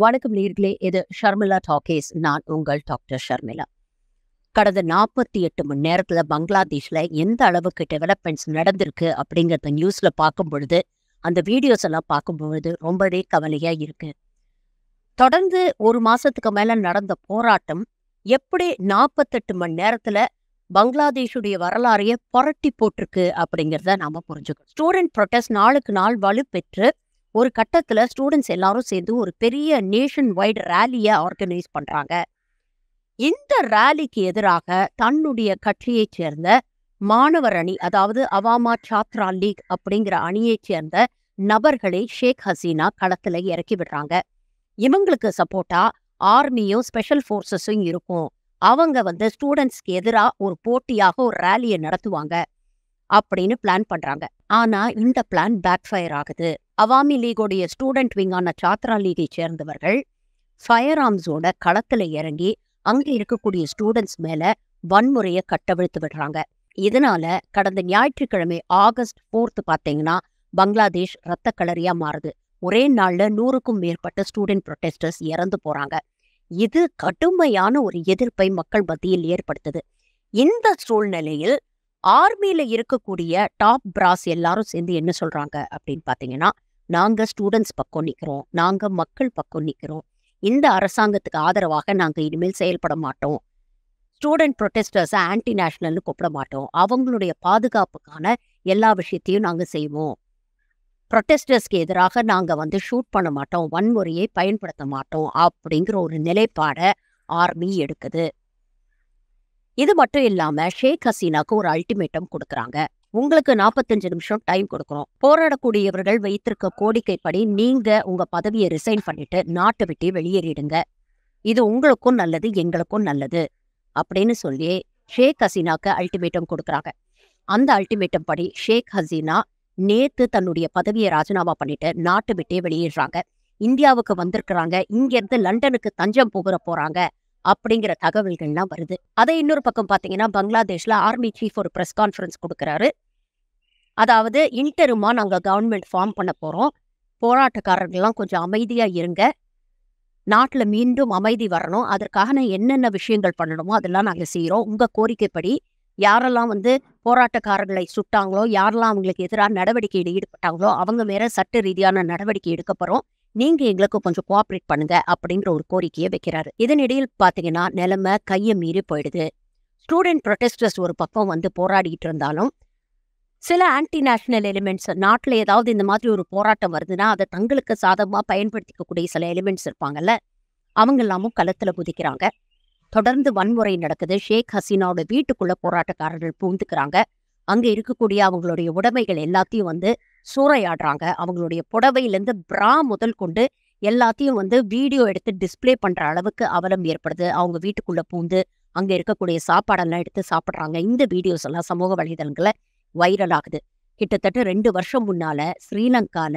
வணக்கம் நீர்களே இது ஷர்மிளா டாக்கேஸ் நான் உங்கள் டாக்டர் ஷர்மிளா கடந்த நாற்பத்தி எட்டு மணி நேரத்தில் பங்களாதேஷில் எந்த அளவுக்கு டெவலப்மெண்ட்ஸ் நடந்திருக்கு அப்படிங்கிறத நியூஸில் பார்க்கும் பொழுது அந்த வீடியோஸ் எல்லாம் பார்க்கும் பொழுது ரொம்பவே கவலையாக இருக்கு தொடர்ந்து ஒரு மாதத்துக்கு மேலே நடந்த போராட்டம் எப்படி நாற்பத்தெட்டு மணி நேரத்தில் பங்களாதேஷுடைய வரலாறையே புரட்டி போட்டிருக்கு அப்படிங்கிறத நாம் புரிஞ்சுக்கணும் ஸ்டூடெண்ட் ப்ரொட்டஸ்ட் நாளுக்கு நாள் வலுப்பெற்று ஒரு கட்டத்தில் ஸ்டூடெண்ட்ஸ் எல்லாரும் சேர்ந்து ஒரு பெரிய நேஷன் வைடு ரேலியை ஆர்கனைஸ் பண்ணுறாங்க இந்த ரேலிக்கு எதிராக தன்னுடைய கட்சியைச் சேர்ந்த மாணவர் அணி அதாவது அவாமா சாத்ரா லீக் அப்படிங்கிற அணியைச் சேர்ந்த நபர்களை ஷேக் ஹசீனா களத்தில் இறக்கி விடுறாங்க இவங்களுக்கு சப்போர்ட்டா ஆர்மியும் ஸ்பெஷல் ஃபோர்ஸஸும் இருக்கும் அவங்க வந்து ஸ்டூடெண்ட்ஸ்க்கு எதிராக ஒரு போட்டியாக ஒரு ரேலியை நடத்துவாங்க அப்படின்னு பிளான் பண்ணுறாங்க ஆனால் இந்த பிளான் பேக் ஃபயர் ஆகுது அவாமி லீகோடைய ஸ்டூடெண்ட் விங்கான சாத்ரா லீகை சேர்ந்தவர்கள் ஃபயர் ஆர்ம்ஸோட களத்தில் இறங்கி அங்கே இருக்கக்கூடிய ஸ்டூடெண்ட்ஸ் மேலே வன்முறையை கட்டவிழ்த்து விடுறாங்க இதனால கடந்த ஞாயிற்றுக்கிழமை ஆகஸ்ட் ஃபோர்த்து பார்த்தீங்கன்னா பங்களாதேஷ் ரத்த கலரியா மாறுது ஒரே நாள்ல நூறுக்கும் மேற்பட்ட ஸ்டூடெண்ட் ப்ரொட்டஸ்டர்ஸ் இறந்து போறாங்க இது கடுமையான ஒரு எதிர்ப்பை மக்கள் மத்தியில் ஏற்படுத்துது இந்த சூழ்நிலையில் ஆர்மியில இருக்கக்கூடிய டாப் பிராஸ் எல்லாரும் சேர்ந்து என்ன சொல்றாங்க அப்படின்னு பாத்தீங்கன்னா நாங்கள் ஸ்டூடெண்ட்ஸ் பக்கம் நிற்கிறோம் நாங்கள் மக்கள் பக்கம் நிற்கிறோம் இந்த அரசாங்கத்துக்கு ஆதரவாக நாங்கள் இனிமேல் செயல்பட மாட்டோம் ஸ்டூடெண்ட் ப்ரொட்டஸ்டர்ஸை ஆன்டி நேஷனல்னு கூப்பிட மாட்டோம் அவங்களுடைய பாதுகாப்புக்கான எல்லா விஷயத்தையும் நாங்கள் செய்வோம் ப்ரொட்டஸ்டர்ஸ்க்கு எதிராக நாங்கள் வந்து ஷூட் பண்ண மாட்டோம் வன்முறையை பயன்படுத்த மாட்டோம் அப்படிங்கிற ஒரு நிலைப்பாடை ஆர்மி எடுக்குது இது மட்டும் இல்லாமல் ஷேக் ஹசீனாக்கு ஒரு அல்டிமேட்டம் கொடுக்குறாங்க உங்களுக்கு நாற்பத்தஞ்சு நிமிஷம் டைம் கொடுக்குறோம் போராடக்கூடியவர்கள் வைத்திருக்க கோரிக்கைப்படி நீங்க உங்க பதவியை ரிசைன் பண்ணிட்டு நாட்டை விட்டு வெளியேறிடுங்க இது உங்களுக்கும் நல்லது எங்களுக்கும் நல்லது அப்படின்னு சொல்லி ஷேக் ஹசீனாக்கு அல்டிமேட்டம் கொடுக்குறாங்க அந்த அல்டிமேட்டம் படி ஷேக் ஹசீனா நேத்து தன்னுடைய பதவியை ராஜினாமா பண்ணிட்டு நாட்டு விட்டே வெளியேறாங்க இந்தியாவுக்கு வந்திருக்கிறாங்க இங்கேருந்து லண்டனுக்கு தஞ்சம் புகர போறாங்க அப்படிங்கிற தகவல்கள்லாம் வருது அதை இன்னொரு பக்கம் பார்த்தீங்கன்னா பங்களாதேஷ்ல ஆர்மி சீஃப் ஒரு ப்ரெஸ் கான்ஃபரன்ஸ் கொடுக்குறாரு அதாவது இன்டருமா நாங்கள் கவர்மெண்ட் ஃபார்ம் பண்ண போகிறோம் போராட்டக்காரர்கள்லாம் கொஞ்சம் அமைதியாக இருங்க நாட்டில் மீண்டும் அமைதி வரணும் அதற்காக நான் என்னென்ன விஷயங்கள் பண்ணணுமோ அதெல்லாம் நாங்கள் செய்கிறோம் உங்கள் கோரிக்கைப்படி யாரெல்லாம் வந்து போராட்டக்காரர்களை சுட்டாங்களோ யாரெல்லாம் அவங்களுக்கு எதிராக நடவடிக்கையில் ஈடுபட்டாங்களோ அவங்க மேலே சட்ட ரீதியான நடவடிக்கை எடுக்கப்படுறோம் நீங்க எங்களுக்கு கொஞ்சம் கோஆபரேட் பண்ணுங்க அப்படின்ற ஒரு கோரிக்கையை வைக்கிறாரு இதனிடையில் பாத்தீங்கன்னா நிலைமை கையை மீறி போயிடுது ஸ்டூடெண்ட் ப்ரொடெஸ்டர்ஸ் ஒரு பக்கம் வந்து போராடிட்டு இருந்தாலும் சில ஆன்டி நேஷனல் எலிமெண்ட்ஸ் நாட்டில் ஏதாவது இந்த மாதிரி ஒரு போராட்டம் வருதுன்னா அதை தங்களுக்கு சாதகமாக பயன்படுத்திக்கக்கூடிய சில எலிமெண்ட்ஸ் இருப்பாங்கல்ல அவங்க எல்லாமும் களத்தில் குதிக்கிறாங்க தொடர்ந்து வன்முறை நடக்குது ஷேக் ஹசீனாவோட வீட்டுக்குள்ள போராட்டக்காரர்கள் பூந்துக்கிறாங்க அங்கே இருக்கக்கூடிய அவங்களுடைய உடைமைகள் எல்லாத்தையும் வந்து சூறையாடுறாங்க அவங்களுடைய புடவையிலேருந்து பிரா முதல் கொண்டு எல்லாத்தையும் வந்து வீடியோ எடுத்து டிஸ்பிளே பண்ணுற அளவுக்கு அவலம் ஏற்படுது அவங்க வீட்டுக்குள்ளே பூந்து அங்கே இருக்கக்கூடிய சாப்பாடெல்லாம் எடுத்து சாப்பிட்றாங்க இந்த வீடியோஸ் எல்லாம் சமூக வலைதளங்களில் வைரல் ஆகுது கிட்டத்தட்ட ரெண்டு வருஷம் முன்னால் ஸ்ரீலங்கான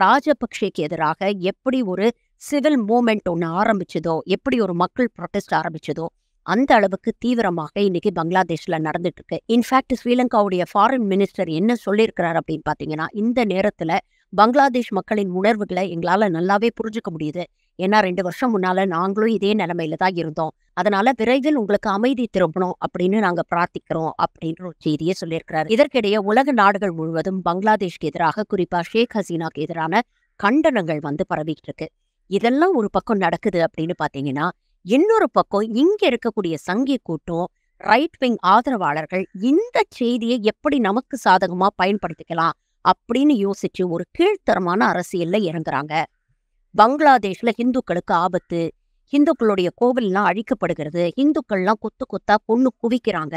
ராஜபக்சேக்கு எதிராக எப்படி ஒரு சிவில் மூமெண்ட் ஒன்று ஆரம்பிச்சதோ எப்படி ஒரு மக்கள் ப்ரொட்டஸ்ட் ஆரம்பிச்சதோ அந்த அளவுக்கு தீவிரமாக இன்னைக்கு பங்களாதேஷ்ல நடந்துட்டு இருக்கு இன்ஃபேக்ட் ஸ்ரீலங்காவுடைய ஃபாரின் மினிஸ்டர் என்ன சொல்லியிருக்கிறார் அப்படின்னு பாத்தீங்கன்னா இந்த நேரத்துல பங்களாதேஷ் மக்களின் உணர்வுகளை எங்களால நல்லாவே புரிஞ்சுக்க முடியுது ஏன்னா ரெண்டு வருஷம் முன்னால நாங்களும் இதே நிலைமையில தான் இருந்தோம் அதனால விரைவில் உங்களுக்கு அமைதி திரும்பணும் அப்படின்னு நாங்க பிரார்த்திக்கிறோம் அப்படின்ற ஒரு செய்தியை சொல்லியிருக்கிறார் இதற்கிடையே உலக நாடுகள் முழுவதும் பங்களாதேஷ்க்கு எதிராக குறிப்பா ஷேக் ஹசீனாக்கு எதிரான கண்டனங்கள் வந்து பரவிட்டு இருக்கு இதெல்லாம் ஒரு பக்கம் நடக்குது அப்படின்னு பாத்தீங்கன்னா இன்னொரு பக்கம் இங்க இருக்கக்கூடிய சங்கி கூட்டம் ரைட் விங் ஆதரவாளர்கள் இந்த செய்தியை எப்படி நமக்கு சாதகமா பயன்படுத்திக்கலாம் அப்படின்னு யோசிச்சு ஒரு கீழ்த்தரமான அரசியல்ல இறங்குறாங்க பங்களாதேஷ்ல ஹிந்துக்களுக்கு ஆபத்து ஹிந்துக்களுடைய எல்லாம் அழிக்கப்படுகிறது ஹிந்துக்கள்லாம் கொத்து கொத்தா பொண்ணு குவிக்கிறாங்க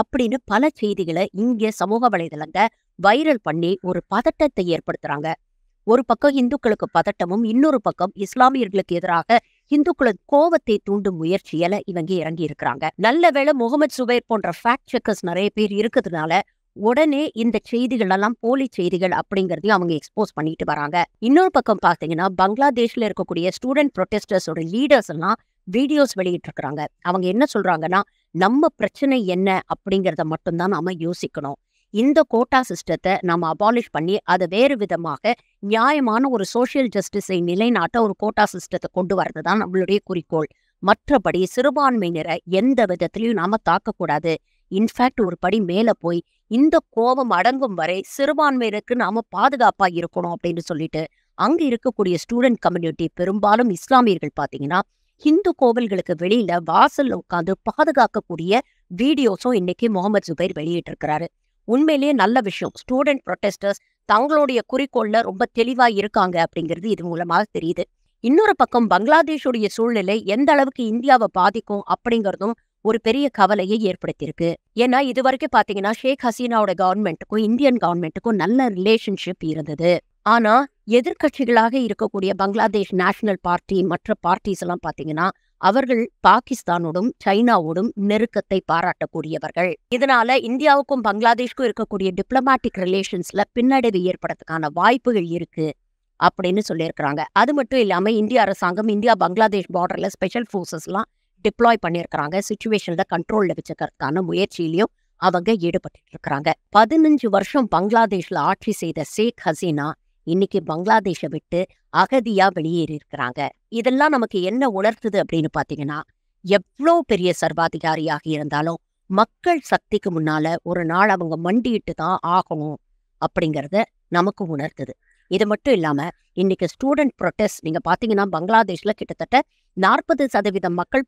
அப்படின்னு பல செய்திகளை இங்கே சமூக வலைதளங்க வைரல் பண்ணி ஒரு பதட்டத்தை ஏற்படுத்துறாங்க ஒரு பக்கம் இந்துக்களுக்கு பதட்டமும் இன்னொரு பக்கம் இஸ்லாமியர்களுக்கு எதிராக இந்துக்களது கோவத்தை தூண்டும் முயற்சியில இவங்க இறங்கி இருக்கிறாங்க நல்ல வேலை முகமது சுபேர் போன்ற ஃபேக்ட் செக்கர்ஸ் நிறைய பேர் இருக்கிறதுனால உடனே இந்த செய்திகள் எல்லாம் போலி செய்திகள் அப்படிங்கறதையும் அவங்க எக்ஸ்போஸ் பண்ணிட்டு வராங்க இன்னொரு பக்கம் பாத்தீங்கன்னா பங்களாதேஷ்ல இருக்கக்கூடிய ஸ்டூடெண்ட் ப்ரொட்டஸ்டர்ஸோட லீடர்ஸ் எல்லாம் வீடியோஸ் வெளியிட்டு இருக்கிறாங்க அவங்க என்ன சொல்றாங்கன்னா நம்ம பிரச்சனை என்ன அப்படிங்கறத மட்டும்தான் நாம யோசிக்கணும் இந்த கோட்டா சிஸ்டத்தை நம்ம அபாலிஷ் பண்ணி அதை வேறு விதமாக நியாயமான ஒரு சோசியல் ஜஸ்டிஸை நிலைநாட்ட ஒரு கோட்டா சிஸ்டத்தை கொண்டு வர்றது தான் நம்மளுடைய குறிக்கோள் மற்றபடி சிறுபான்மையினரை எந்த விதத்திலையும் நாம தாக்கக்கூடாது இன்ஃபேக்ட் ஒரு படி மேல போய் இந்த கோபம் அடங்கும் வரை சிறுபான்மையினருக்கு நாம பாதுகாப்பா இருக்கணும் அப்படின்னு சொல்லிட்டு அங்க இருக்கக்கூடிய ஸ்டூடெண்ட் கம்யூனிட்டி பெரும்பாலும் இஸ்லாமியர்கள் பாத்தீங்கன்னா ஹிந்து கோவில்களுக்கு வெளியில வாசல்ல உட்காந்து பாதுகாக்கக்கூடிய வீடியோஸும் இன்னைக்கு முகமது ஜுபைர் வெளியிட்டிருக்கிறாரு உண்மையிலேயே நல்ல விஷயம் ஸ்டூடெண்ட் ப்ரொட்டஸ்டர்ஸ் தங்களுடைய குறிக்கோள்ல ரொம்ப தெளிவா இருக்காங்க அப்படிங்கிறது இது மூலமாக தெரியுது இன்னொரு பக்கம் பங்களாதேஷுடைய சூழ்நிலை எந்த அளவுக்கு இந்தியாவை பாதிக்கும் அப்படிங்கிறதும் ஒரு பெரிய கவலையை ஏற்படுத்தியிருக்கு ஏன்னா இது வரைக்கும் பாத்தீங்கன்னா ஷேக் ஹசீனாவோட கவர்மெண்ட்டுக்கும் இந்தியன் கவர்மெண்ட்டுக்கும் நல்ல ரிலேஷன்ஷிப் இருந்தது ஆனா எதிர்கட்சிகளாக இருக்கக்கூடிய பங்களாதேஷ் நேஷனல் பார்ட்டி மற்ற பார்ட்டிஸ் எல்லாம் பாத்தீங்கன்னா அவர்கள் பாகிஸ்தானோடும் சைனாவோடும் நெருக்கத்தை பாராட்டக்கூடியவர்கள் இதனால இந்தியாவுக்கும் பங்களாதேஷ்க்கும் இருக்கக்கூடிய டிப்ளமேட்டிக் ரிலேஷன்ஸ்ல பின்னடைவு ஏற்படுறதுக்கான வாய்ப்புகள் இருக்கு அப்படின்னு சொல்லியிருக்கிறாங்க அது மட்டும் இல்லாம இந்திய அரசாங்கம் இந்தியா பங்களாதேஷ் பார்டர்ல ஸ்பெஷல் எல்லாம் டிப்ளாய் பண்ணியிருக்கிறாங்க சுச்சுவேஷன்ல கண்ட்ரோல்ல வச்சுக்கிறதுக்கான முயற்சியிலையும் அவங்க ஈடுபட்டு இருக்கிறாங்க பதினஞ்சு வருஷம் பங்களாதேஷ்ல ஆட்சி செய்த ஷேக் ஹசீனா இன்னைக்கு பங்களாதேஷை விட்டு அகதியா வெளியேறி இதெல்லாம் நமக்கு என்ன உணர்த்துது அப்படின்னு பாத்தீங்கன்னா எவ்வளோ பெரிய சர்வாதிகாரியாக இருந்தாலும் மக்கள் சக்திக்கு முன்னால ஒரு நாள் அவங்க மண்டியிட்டு தான் ஆகணும் அப்படிங்கறத நமக்கு உணர்த்துது இது மட்டும் இல்லாம இன்னைக்கு ஸ்டூடெண்ட் ப்ரொட்டஸ்ட் நீங்க பாத்தீங்கன்னா பங்களாதேஷ்ல கிட்டத்தட்ட நாற்பது சதவீதம் மக்கள்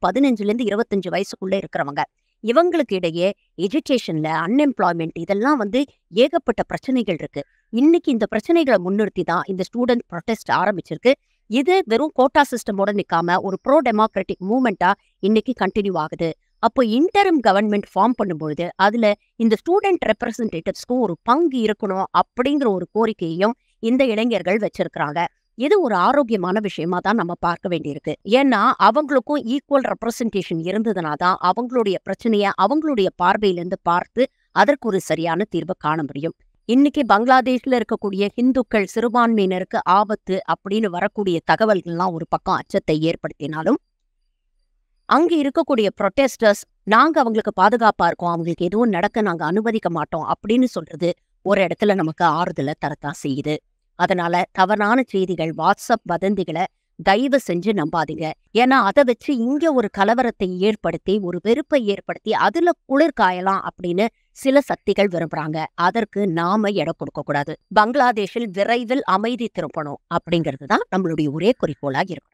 இருந்து இருபத்தஞ்சு வயசுக்குள்ள இருக்கிறவங்க இவங்களுக்கு இடையே எஜுகேஷன்ல அன்எம்ப்ளாய்மெண்ட் இதெல்லாம் வந்து ஏகப்பட்ட பிரச்சனைகள் இருக்கு இன்னைக்கு இந்த பிரச்சனைகளை முன்னிறுத்தி தான் இந்த ஸ்டூடெண்ட் ப்ரொடெஸ்ட் ஆரம்பிச்சிருக்கு இது வெறும் கோட்டா சிஸ்டமோட நிற்காம ஒரு ப்ரோ டெமோக்ராட்டிக் மூமெண்ட்டா இன்னைக்கு கண்டினியூ ஆகுது அப்போ இன்டரும் கவர்மெண்ட் ஃபார்ம் பண்ணும்பொழுது அதுல இந்த ஸ்டூடெண்ட் ரெப்ரசன்டேட்டிவ்ஸ்க்கும் ஒரு பங்கு இருக்கணும் அப்படிங்கிற ஒரு கோரிக்கையையும் இந்த இளைஞர்கள் வச்சிருக்கிறாங்க இது ஒரு ஆரோக்கியமான விஷயமா தான் நம்ம பார்க்க வேண்டியிருக்கு ஏன்னா அவங்களுக்கும் ஈக்குவல் ரெப்ரசன்டேஷன் இருந்ததுனா தான் அவங்களுடைய பிரச்சனையை அவங்களுடைய பார்வையிலிருந்து பார்த்து அதற்கு ஒரு சரியான தீர்வை காண முடியும் இன்னைக்கு பங்களாதேஷ்ல இருக்கக்கூடிய ஹிந்துக்கள் சிறுபான்மையினருக்கு ஆபத்து அப்படின்னு வரக்கூடிய தகவல்கள்லாம் ஒரு பக்கம் அச்சத்தை ஏற்படுத்தினாலும் அங்க இருக்கக்கூடிய ப்ரொட்டஸ்டர்ஸ் நாங்க அவங்களுக்கு பாதுகாப்பா இருக்கோம் அவங்களுக்கு எதுவும் நடக்க நாங்க அனுமதிக்க மாட்டோம் அப்படின்னு சொல்றது ஒரு இடத்துல நமக்கு ஆறுதலை தரத்தான் செய்யுது அதனால தவறான செய்திகள் வாட்ஸ்அப் வதந்திகளை தயவு செஞ்சு நம்பாதீங்க ஏன்னா அதை வச்சு இங்க ஒரு கலவரத்தை ஏற்படுத்தி ஒரு வெறுப்பை ஏற்படுத்தி அதுல குளிர் காயலாம் அப்படின்னு சில சக்திகள் விரும்புறாங்க அதற்கு நாம இடம் கொடுக்க கூடாது பங்களாதேஷில் விரைவில் அமைதி திருப்பணும் அப்படிங்கிறது தான் நம்மளுடைய ஒரே குறிக்கோளாக இருக்கும்